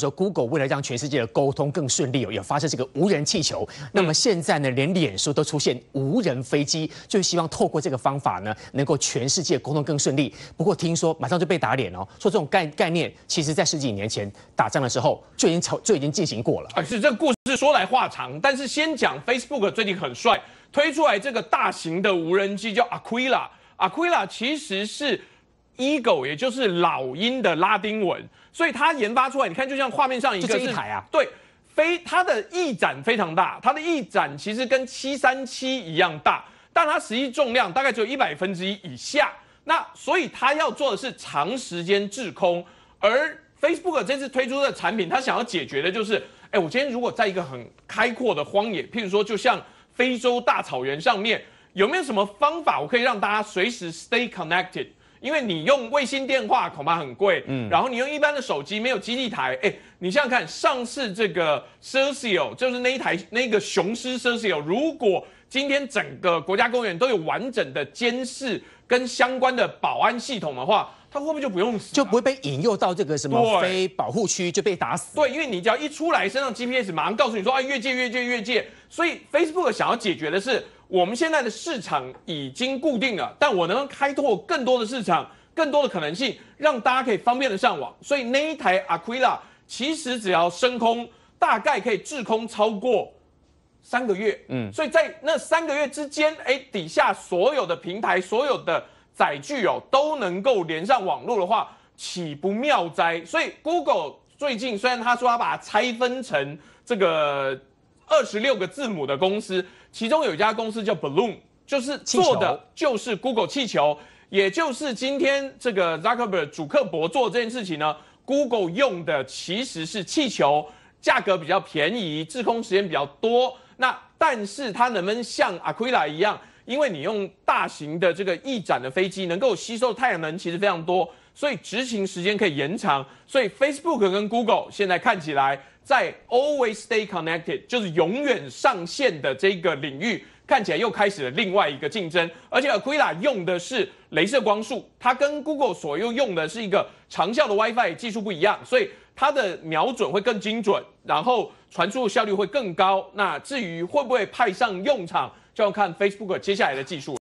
说 Google 为了让全世界的沟通更顺利哦，也发射这个无人气球。那么现在呢，连脸书都出现无人飞机，就希望透过这个方法呢，能够全世界沟通更顺利。不过听说马上就被打脸哦，说这种概概念，其实在十几年前打仗的时候就已经操就已经进行过了。啊，是这个故事说来话长，但是先讲 Facebook 最近很帅，推出来这个大型的无人机叫 Aquila。Aquila 其实是。Eagle 也就是老鹰的拉丁文，所以它研发出来，你看就像画面上一个一台啊，对，飞它的翼展非常大，它的翼展其实跟七三七一样大，但它实际重量大概只有一百分之一以下。那所以它要做的是长时间滞空。而 Facebook 这次推出的产品，它想要解决的就是，哎，我今天如果在一个很开阔的荒野，譬如说就像非洲大草原上面，有没有什么方法，我可以让大家随时 stay connected？因为你用卫星电话恐怕很贵，嗯，然后你用一般的手机没有基地台，哎，你想想看，上次这个 c e r s i o 就是那一台那个雄狮 c e r s i o 如果今天整个国家公园都有完整的监视跟相关的保安系统的话，它会不会就不用就不会被引诱到这个什么非保护区就被打死？对，因为你只要一出来，身上 GPS 马上告诉你说，啊，越界越界越界，所以 Facebook 想要解决的是。我们现在的市场已经固定了，但我能开拓更多的市场，更多的可能性，让大家可以方便的上网。所以那一台 Aquila 其实只要升空，大概可以滞空超过三个月。嗯，所以在那三个月之间，哎，底下所有的平台、所有的载具哦，都能够连上网络的话，岂不妙哉？所以 Google 最近虽然他说他把它拆分成这个。二十六个字母的公司，其中有一家公司叫 Balloon，就是做的就是 Google 气球，也就是今天这个 Zuckerberg 主克伯做这件事情呢。Google 用的其实是气球，价格比较便宜，滞空时间比较多。那但是它能不能像 Aquila 一样？因为你用大型的这个翼展的飞机，能够吸收太阳能其实非常多。所以执行时间可以延长，所以 Facebook 跟 Google 现在看起来在 Always Stay Connected 就是永远上线的这个领域，看起来又开始了另外一个竞争。而且 Aquila 用的是镭射光束，它跟 Google 所用用的是一个长效的 WiFi 技术不一样，所以它的瞄准会更精准，然后传输效率会更高。那至于会不会派上用场，就要看 Facebook 接下来的技术。